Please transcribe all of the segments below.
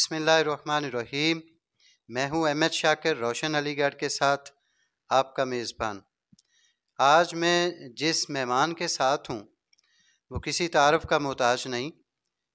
बिसमीम मैं हूं अहमद शाकिर रोशन अलीगढ़ के साथ आपका मेज़बान आज मैं जिस मेहमान के साथ हूं वो किसी तारफ़ का मोहताज नहीं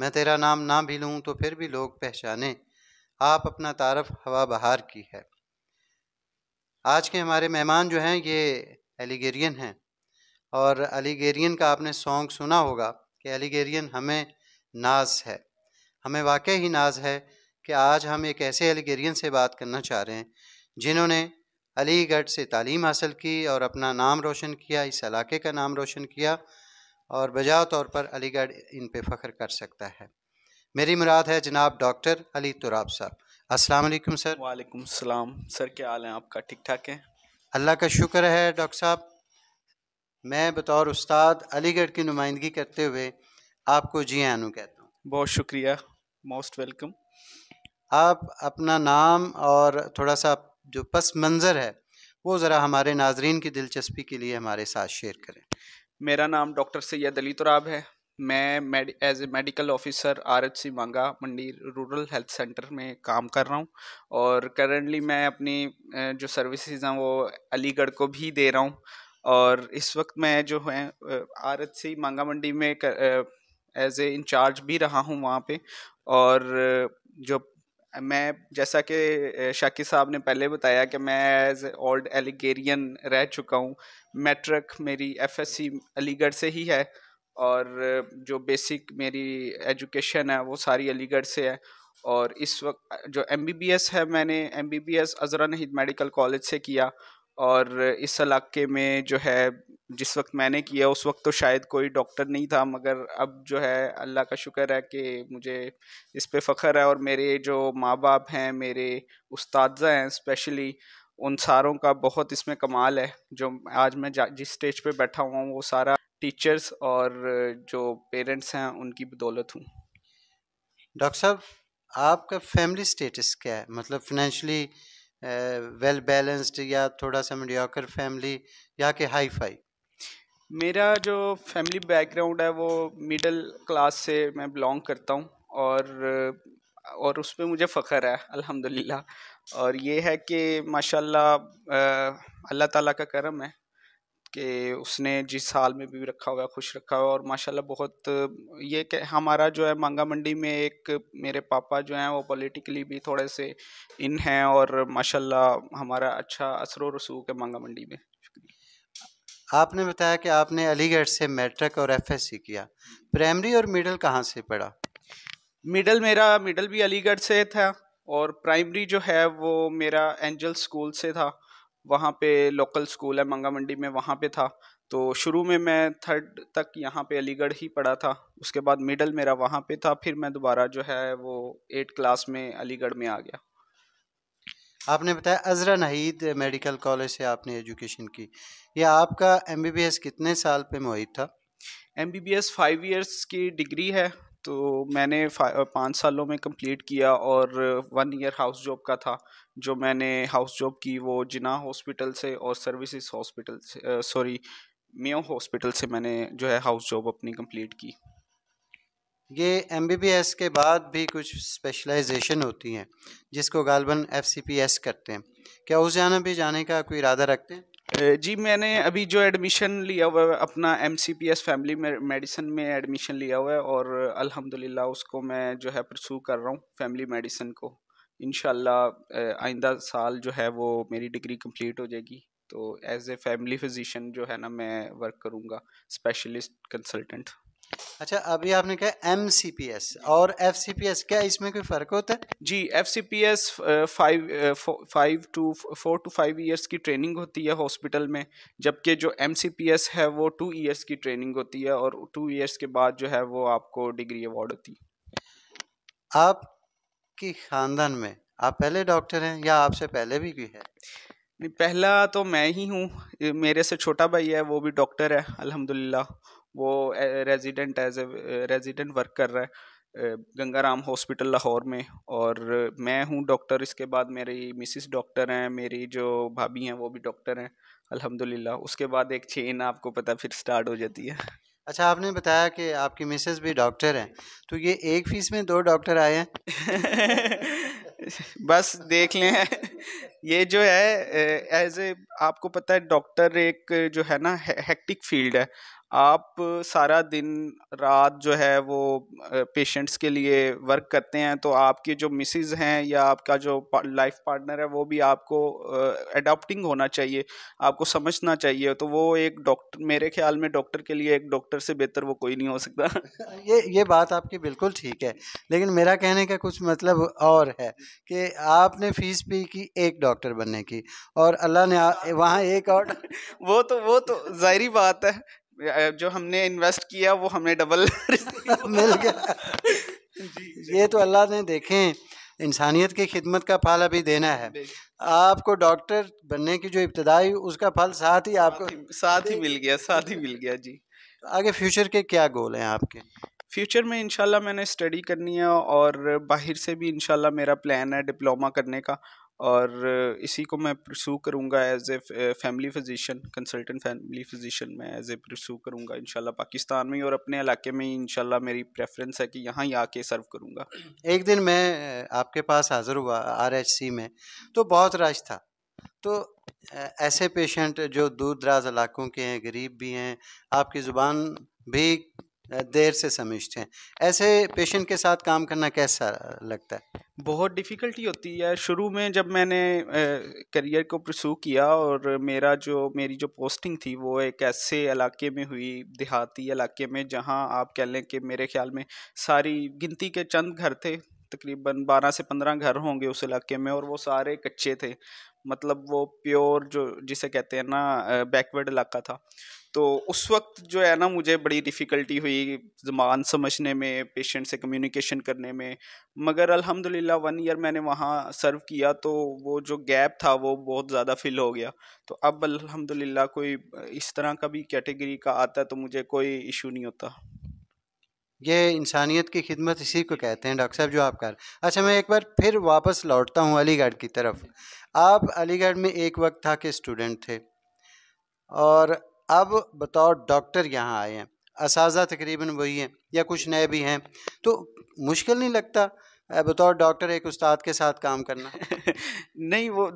मैं तेरा नाम ना भी लूँ तो फिर भी लोग पहचाने आप अपना तारफ़ हवा बहार की है आज के हमारे मेहमान जो हैं ये एलिगेरियन हैं और एलिगेरियन का आपने सॉन्ग सुना होगा कि एलिगेरियन हमें नाज है हमें वाक़ ही नाज है कि आज हम एक ऐसे एलिगेरियन से बात करना चाह रहे हैं जिन्होंने अलीगढ़ से तालीम हासिल की और अपना नाम रोशन किया इस इलाके का नाम रोशन किया और बजा तौर पर अलीगढ़ इन पर फ़ख्र कर सकता है मेरी मुराद है जनाब डॉक्टर अली तुराब साहब अस्सलाम वालेकुम सर वालेकुम सलाम सर क्या हाल है आपका ठीक ठाक है अल्लाह का शुक्र है डॉक्टर साहब मैं बतौर उस्ताद अलीगढ़ की नुमाइंदगी करते हुए आपको जी आनू कहता हूँ बहुत शुक्रिया मोस्ट वेलकम आप अपना नाम और थोड़ा सा जो पस मंज़र है वो ज़रा हमारे नाजरीन की दिलचस्पी के लिए हमारे साथ शेयर करें मेरा नाम डॉक्टर सैयद अली तुराब है मैं as a medical officer R H C Manga Mandi rural health centre में काम कर रहा हूँ और करेंटली मैं अपनी जो सर्विसेज हैं वो अलीगढ़ को भी दे रहा हूँ और इस वक्त मैं जो है आर एच सी मांगा मंडी में कर, एज ए इंचार्ज भी रहा हूँ वहाँ पे और जो मैं जैसा कि शाकिर साहब ने पहले बताया कि मैं एज ओल्ड एलिगेरियन रह चुका हूँ मैट्रिक मेरी एफएससी अलीगढ़ से ही है और जो बेसिक मेरी एजुकेशन है वो सारी अलीगढ़ से है और इस वक्त जो एम है मैंने M B B S Azra Naheed medical college से किया और इस इलाके में जो है जिस वक्त मैंने किया उस वक्त तो शायद कोई डॉक्टर नहीं था मगर अब जो है अल्लाह का शुक्र है कि मुझे इस पर फ़ख्र है और मेरे जो माँ बाप हैं मेरे उस्तादा हैं स्पेशली उन सारों का बहुत इसमें कमाल है जो आज मैं जिस स्टेज पे बैठा हुआ हूँ वो सारा टीचर्स और जो पेरेंट्स हैं उनकी बदौलत हूँ डॉक्टर साहब आपका फैमिली स्टेटस क्या है मतलब फिनेंशली वेल बैलेंस्ड या थोड़ा सा मीडियाकर फैमिली या कि हाई फाई मेरा जो फैमिली बैकग्राउंड है वो मिडिल क्लास से मैं बिलोंग करता हूँ और और उस पर मुझे फ़ख्र है अल्हम्दुलिल्लाह और ये है कि माशाल्लाह अल्लाह ताला का करम है कि उसने जिस हाल में भी रखा हुआ है खुश रखा हुआ और माशाल्लाह बहुत ये कि हमारा जो है मांगा मंडी में एक मेरे पापा जो हैं वो पॉलिटिकली भी थोड़े से इन हैं और माशाल्लाह हमारा अच्छा असर व रसूख है मांगा मंडी में आपने बताया कि आपने अलीगढ़ से मैट्रिक और एफएससी किया प्राइमरी और मिडल कहाँ से पढ़ा मिडल मेरा मिडल भी अलीगढ़ से था और प्राइमरी जो है वो मेरा एंजल स्कूल से था वहाँ पे लोकल स्कूल है मंगा मंडी में वहाँ पे था तो शुरू में मैं थर्ड तक यहाँ पे अलीगढ़ ही पढ़ा था उसके बाद मिडल मेरा वहाँ पे था फिर मैं दोबारा जो है वो एट क्लास में अलीगढ़ में आ गया आपने बताया अजरा नहीद मेडिकल कॉलेज से आपने एजुकेशन की यह आपका एम कितने साल पे मुहित था M B B S five years की डिग्री है तो मैंने पाँच सालों में कंप्लीट किया और वन ईयर हाउस जॉब का था जो मैंने हाउस जॉब की वो जिना हॉस्पिटल से और सर्विसेज हॉस्पिटल से सॉरी मेयो हॉस्पिटल से मैंने जो है हाउस जॉब अपनी कंप्लीट की ये एम के बाद भी कुछ स्पेशलाइजेशन होती हैं जिसको गालबन एफ करते हैं क्या उस जाना भी जाने का कोई इरादा रखते हैं जी मैंने अभी जो एडमिशन लिया हुआ है अपना एम फैमिली मेडिसिन में एडमिशन लिया हुआ है और अल्हम्दुलिल्लाह उसको मैं जो है प्रसू कर रहा हूँ फैमिली मेडिसिन को इन आइंदा साल जो है वो मेरी डिग्री कंप्लीट हो जाएगी तो एज ए फैमिली फिजिशन जो है ना मैं वर्क करूँगा स्पेशलिस्ट कंसल्टेंट अच्छा अभी आपने कहा एम सी पी एस और एफ सी पी एस क्या इसमें कोई फ़र्क होता है जी F C P S five five two four to five years की ट्रेनिंग होती है हॉस्पिटल में जबकि जो एम सी पी एस है वो टू ईयर्स की ट्रेनिंग होती है और टू ईयर्स के बाद जो है वो आपको डिग्री अवार्ड होती है आपकी ख़ानदान में आप पहले डॉक्टर हैं या आपसे पहले भी कोई है पहला तो मैं ही हूँ मेरे से छोटा भाई है वो भी डॉक्टर है अल्हम्दुलिल्लाह वो resident as a resident work कर रहा है गंगाराम हॉस्पिटल लाहौर में और मैं हूँ डॉक्टर इसके बाद मेरी मिसिस डॉक्टर हैं मेरी जो भाभी हैं वो भी डॉक्टर हैं अल्हम्दुलिल्लाह उसके बाद एक चेन आपको पता फिर स्टार्ट हो जाती है अच्छा आपने बताया कि आपकी मिसेस भी डॉक्टर हैं तो ये एक फीस में दो डॉक्टर आए हैं बस देख लें ये जो है एज ए आपको पता है डॉक्टर एक जो है ना हेक्टिक फील्ड है आप सारा दिन रात जो है वो पेशेंट्स के लिए वर्क करते हैं तो आपके जो मिसिज़ हैं या आपका जो लाइफ पार्टनर है वो भी आपको अडोप्टिंग होना चाहिए आपको समझना चाहिए तो वो एक डॉक्टर मेरे ख्याल में डॉक्टर के लिए एक डॉक्टर से बेहतर वो कोई नहीं हो सकता ये ये बात आपकी बिल्कुल ठीक है लेकिन मेरा कहने का कुछ मतलब और है कि आपने फीस पे की एक डॉक्टर बनने की और अल्लाह ने वहाँ एक और वो तो वो तो जाहरी बात है जो हमने इन्वेस्ट किया वो हमें डबल मिल गया जी ये तो अल्लाह ने देखे इंसानियत की खिदमत का फल अभी देना है आपको डॉक्टर बनने की जो इब्तदाई उसका फल साथ ही आपको साथ ही मिल गया साथ ही मिल गया जी आगे फ्यूचर के क्या गोल हैं आपके फ्यूचर में इंशाल्लाह मैंने स्टडी करनी है और बाहर से भी इंशाल्लाह मेरा प्लान है डिप्लोमा करने का और इसी को मैं प्रसू करूँगा as a family physician consultant family physician मैं एज ए प्रसू करूँगा इन पाकिस्तान में और अपने इलाके में ही शाला मेरी प्रेफरेंस है कि यहाँ ही आके सर्व करूँगा एक दिन मैं uh, आपके पास हाज़िर हुआ आरएचसी में तो बहुत रश था तो uh, ऐसे पेशेंट जो दूर दराज इलाकों के हैं गरीब भी हैं आपकी ज़ुबान भी देर से समझते हैं ऐसे पेशेंट के साथ काम करना कैसा लगता है बहुत डिफ़िकल्टी होती है शुरू में जब मैंने करियर को प्रसू किया और मेरा जो मेरी जो पोस्टिंग थी वो एक ऐसे इलाके में हुई देहाती इलाके में जहां आप कह लें कि मेरे ख्याल में सारी गिनती के चंद घर थे तकरीबन बारह से पंद्रह घर होंगे उस इलाके में और वो सारे कच्चे थे मतलब वो प्योर जो जिसे कहते हैं ना बैकवर्ड इलाका था तो उस वक्त जो है ना मुझे बड़ी डिफ़िकल्टी हुई जबान समझने में पेशेंट से कम्युनिकेशन करने में मगर अल्हम्दुलिल्लाह वन ईयर मैंने वहाँ सर्व किया तो वो जो गैप था वो बहुत ज़्यादा फिल हो गया तो अब अल्हम्दुलिल्लाह कोई इस तरह का भी कैटेगरी का आता है तो मुझे कोई इशू नहीं होता ये इंसानियत की खिदमत इसी को कहते हैं डॉक्टर साहब जो आप कर अच्छा मैं एक बार फिर वापस लौटता हूँ अलीगढ़ की तरफ आप अलीगढ़ में एक वक्त था कि स्टूडेंट थे और अब बतौर डॉक्टर यहाँ आए हैं इस तकरीबन वही हैं या कुछ नए भी हैं तो मुश्किल नहीं लगता बतौर डॉक्टर एक उस्ताद के साथ काम करना नहीं वो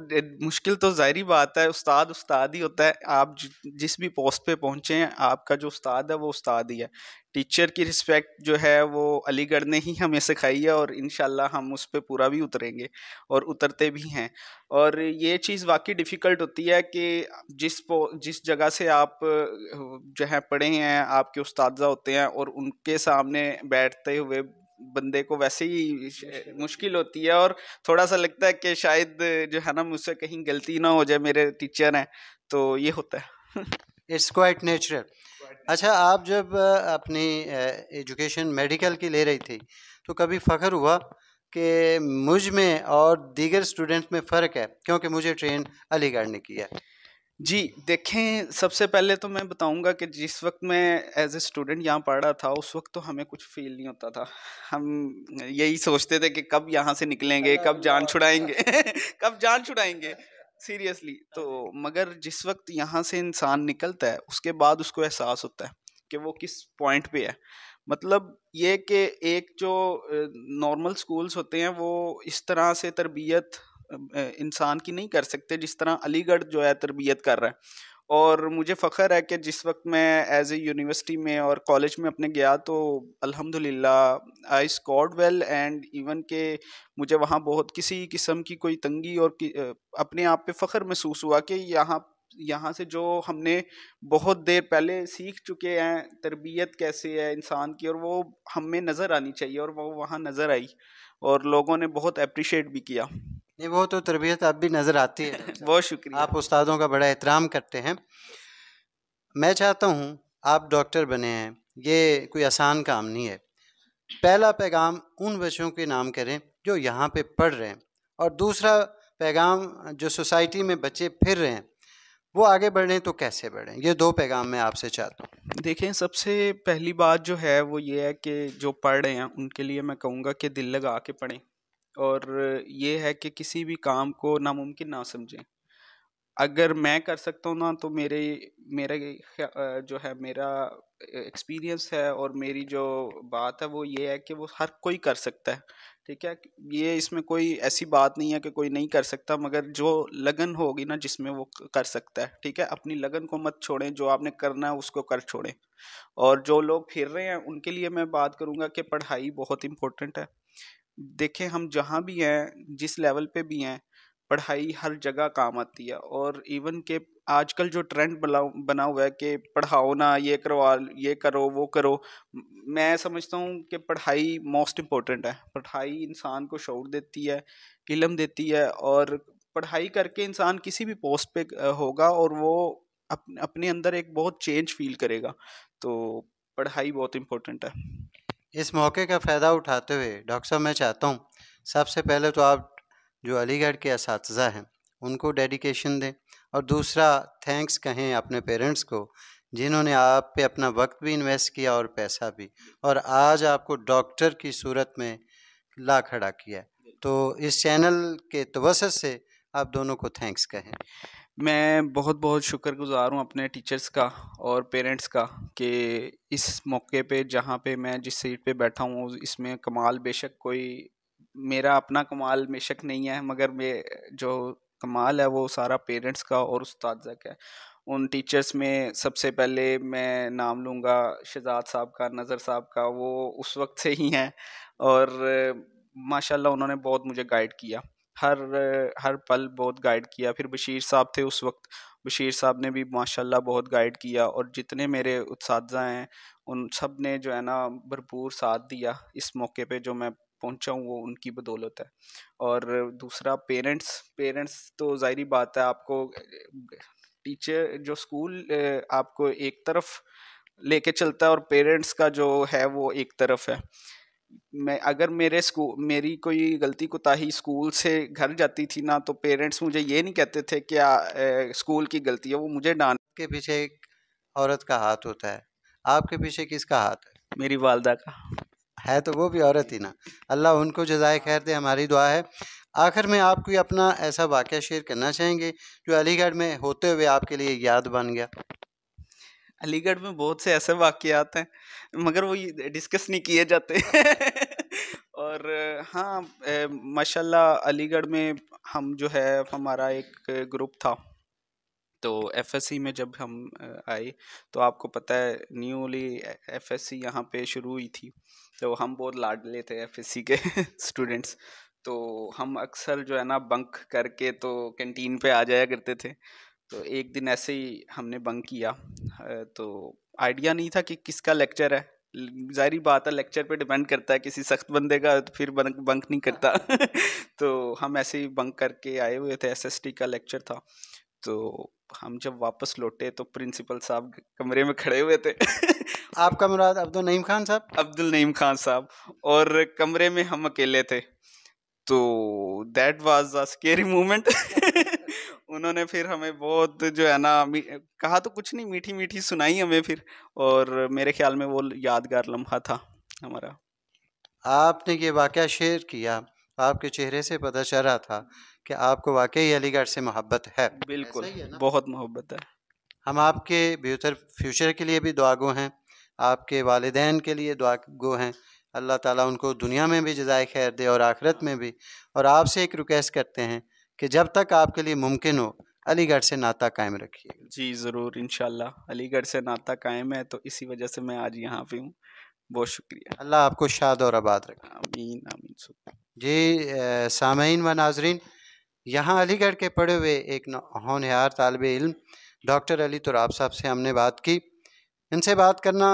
मुश्किल तो ज़ाहरी बात है उस्ताद उस्ताद ही होता है आप जिस भी पोस्ट पे पहुँचे हैं आपका जो उस्ताद है वो उस्ताद ही है टीचर की रिस्पेक्ट जो है वो अलीगढ़ ने ही हमें सिखाई है और इन हम उस पर पूरा भी उतरेंगे और उतरते भी हैं और ये चीज़ वाकई डिफ़िकल्ट होती है कि जिस पो जिस जगह से आप जो है पढ़े हैं आपके उस्तादा होते हैं और उनके सामने बैठते हुए बंदे को वैसे ही मुश्किल होती है और थोड़ा सा लगता है कि शायद जो है ना मुझसे कहीं गलती ना हो जाए मेरे टीचर हैं तो ये होता है इट्स क्वाइट नेचुरल अच्छा आप जब अपनी एजुकेशन मेडिकल की ले रही थी तो कभी फ़ख्र हुआ कि मुझ में और दीगर स्टूडेंट्स में फ़र्क है क्योंकि मुझे ट्रेन अलीगढ़ ने किया है जी, देखें सबसे पहले तो मैं बताऊँगा कि जिस वक़्त मैं एज़ ए स्टूडेंट यहाँ पढ़ रहा था, उस वक़्त तो हमें कुछ फ़ील नहीं होता था। हम यही सोचते थे कि कब यहाँ से निकलेंगे, कब जान छुड़ाएँगे, कब जान छुड़ाएँगे। सीरियसली तो मगर जिस वक़्त यहाँ से इंसान निकलता है, उसके बाद उसको एहसास होता है कि वो किस पॉइंट पे है। मतलब ये कि एक जो नॉर्मल स्कूल्स होते हैं, वो इस तरह से तरबियत इंसान की नहीं कर सकते जिस तरह अलीगढ़ जो है तरबियत कर रहा है और मुझे फ़ख्र है कि जिस वक्त मैं एज ए यूनिवर्सिटी में और कॉलेज में अपने गया तो अल्हम्दुलिल्लाह I scored well and even के मुझे वहाँ बहुत किसी किस्म की कोई तंगी और अपने आप पे फ़ख्र महसूस हुआ कि यहाँ यहाँ से जो हमने बहुत देर पहले सीख चुके हैं तरबियत कैसे है इंसान की और वो हमें नज़र आनी चाहिए और वो वहाँ नज़र आई और लोगों ने बहुत अप्रिशिएट भी किया नहीं वो तो तरबियत आप भी नज़र आती है बहुत शुक्रिया आप उस्तादों का बड़ा एहतराम करते हैं मैं चाहता हूँ आप डॉक्टर बने हैं ये कोई आसान काम नहीं है पहला पैगाम उन बच्चों के नाम करें जो यहाँ पे पढ़ रहे हैं और दूसरा पैगाम जो सोसाइटी में बच्चे फिर रहे हैं वो आगे बढ़ें तो कैसे बढ़ें ये दो पैगाम मैं आपसे चाहता हूँ देखें सबसे पहली बात जो है वो ये है कि जो पढ़ रहे हैं उनके लिए मैं कहूँगा कि दिल लगा के पढ़ें और ये है कि किसी भी काम को नामुमकिन ना समझें अगर मैं कर सकता हूँ ना तो मेरे मेरा जो है मेरा एक्सपीरियंस है और मेरी जो बात है वो ये है कि वो हर कोई कर सकता है ठीक है ये इसमें कोई ऐसी बात नहीं है कि कोई नहीं कर सकता मगर जो लगन होगी ना जिसमें वो कर सकता है ठीक है अपनी लगन को मत छोड़ें जो आपने करना है उसको कर छोड़ें और जो लोग फिर रहे हैं उनके लिए मैं बात करूँगा कि पढ़ाई बहुत इंपॉर्टेंट है देखें हम जहाँ भी हैं जिस लेवल पे भी हैं पढ़ाई हर जगह काम आती है और इवन के आजकल जो ट्रेंड बना बना हुआ है कि पढ़ाओ ना ये करवा ये करो वो करो मैं समझता हूँ कि पढ़ाई मोस्ट इम्पोर्टेंट है पढ़ाई इंसान को शौर देती है इलम देती है और पढ़ाई करके इंसान किसी भी पोस्ट पे होगा और वो अपने अंदर एक बहुत चेंज फील करेगा तो पढ़ाई बहुत इम्पोर्टेंट है इस मौके का फ़ायदा उठाते हुए डॉक्टर साहब मैं चाहता हूँ सबसे पहले तो आप जो अलीगढ़ के इस हैं उनको डेडिकेशन दें और दूसरा थैंक्स कहें अपने पेरेंट्स को जिन्होंने आप पे अपना वक्त भी इन्वेस्ट किया और पैसा भी और आज आपको डॉक्टर की सूरत में ला खड़ा किया तो इस चैनल के तवसत से आप दोनों को थैंक्स कहें मैं बहुत बहुत शुक्रगुज़ार हूँ अपने टीचर्स का और पेरेंट्स का कि इस मौके पे जहाँ पे मैं जिस सीट पे बैठा हूँ इसमें कमाल बेशक कोई मेरा अपना कमाल बेशक नहीं है मगर मे जो कमाल है वो सारा पेरेंट्स का और उस्ताद का है उन टीचर्स में सबसे पहले मैं नाम लूँगा शहजाद साहब का नज़र साहब का वो उस वक्त से ही हैं और माशाल्लाह उन्होंने बहुत मुझे गाइड किया हर हर पल बहुत गाइड किया फिर बशीर साहब थे उस वक्त बशीर साहब ने भी माशाल्लाह बहुत गाइड किया और जितने मेरे उस हैं उन सब ने जो है ना भरपूर साथ दिया इस मौके पे जो मैं पहुंचा हूँ वो उनकी बदौलत है और दूसरा पेरेंट्स पेरेंट्स तो ज़ाहरी बात है आपको टीचर जो स्कूल आपको एक तरफ लेके चलता है और पेरेंट्स का जो है वो एक तरफ है मैं अगर मेरे स्कूल मेरी कोई गलती कोताही स्कूल से घर जाती थी ना तो पेरेंट्स मुझे ये नहीं कहते थे कि आ, ए, स्कूल की गलती है वो मुझे डांट के पीछे एक औरत का हाथ होता है आपके पीछे किसका हाथ है मेरी वालदा का है तो वो भी औरत ही ना अल्लाह उनको जजाय खैर दे हमारी दुआ है आखिर में आप कोई अपना ऐसा वाक़ शेयर करना चाहेंगे जो अलीगढ़ में होते हुए आपके लिए याद बन गया अलीगढ़ में बहुत से ऐसे वाकियात हैं मगर वो डिस्कस नहीं किए जाते और हाँ माशाल्लाह अलीगढ़ में हम जो है हमारा एक ग्रुप था तो एफ में जब हम आए तो आपको पता है न्यूली एफ एस सी यहाँ पर शुरू हुई थी तो हम बहुत लाडले थे एफ के स्टूडेंट्स तो हम अक्सर जो है ना बंक करके तो कैंटीन पे आ जाया करते थे तो एक दिन ऐसे ही हमने बंक किया तो आइडिया नहीं था कि किसका लेक्चर है जाहरी बात है लेक्चर पे डिपेंड करता है किसी सख्त बंदे का तो फिर बंक बंक नहीं करता हाँ। तो हम ऐसे ही बंक करके आए हुए थे एसएसटी का लेक्चर था तो हम जब वापस लौटे तो प्रिंसिपल साहब कमरे में खड़े हुए थे आपका मुराद अब्दुल नईम खान साहब अब्दुल नईम खान साहब और कमरे में हम अकेले थे तो that was a scary moment उन्होंने फिर हमें बहुत जो है ना कहा तो कुछ नहीं मीठी मीठी सुनाई हमें फिर और मेरे ख्याल में वो यादगार लम्हा था हमारा आपने ये वाक़ शेयर किया आपके चेहरे से पता चल रहा था कि आपको वाकई अलीगढ़ से मोहब्बत है बिल्कुल है बहुत मोहब्बत है हम आपके बेहतर फ्यूचर के लिए भी दुआगो हैं आपके वालदेन के लिए दुआगो हैं अल्लाह ताला उनको दुनिया में भी जजाय खैर दे और आखिरत में भी और आपसे एक रिक्वेस्ट करते हैं कि जब तक आपके लिए मुमकिन हो अलीगढ़ से नाता कायम रखिए जी ज़रूर इन अलीगढ़ से नाता कायम है तो इसी वजह से मैं आज यहाँ पे हूँ बहुत शुक्रिया अल्लाह आपको शाद और आबाद रखे अमीन आमीन जी सामीन व नाजरीन यहाँ अलीगढ़ के पढ़े हुए एक होनहार तलब इल्म डॉक्टर अली तुराब साहब से हमने बात की इनसे बात करना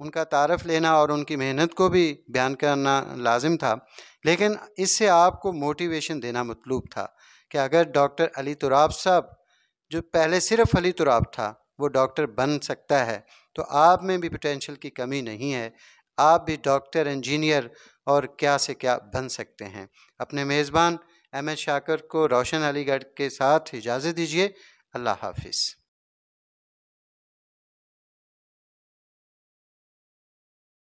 उनका तारफ़ लेना और उनकी मेहनत को भी बयान करना लाजिम था लेकिन इससे आपको मोटिवेशन देना मतलूब था कि अगर डॉक्टर अली तुराब साहब जो पहले सिर्फ अली तुराब था वो डॉक्टर बन सकता है तो आप में भी पोटेंशियल की कमी नहीं है आप भी डॉक्टर इंजीनियर और क्या से क्या बन सकते हैं अपने मेज़बान अहमद शाकर को रोशन अलीगढ़ के साथ इजाज़त दीजिए अल्लाह हाफिज़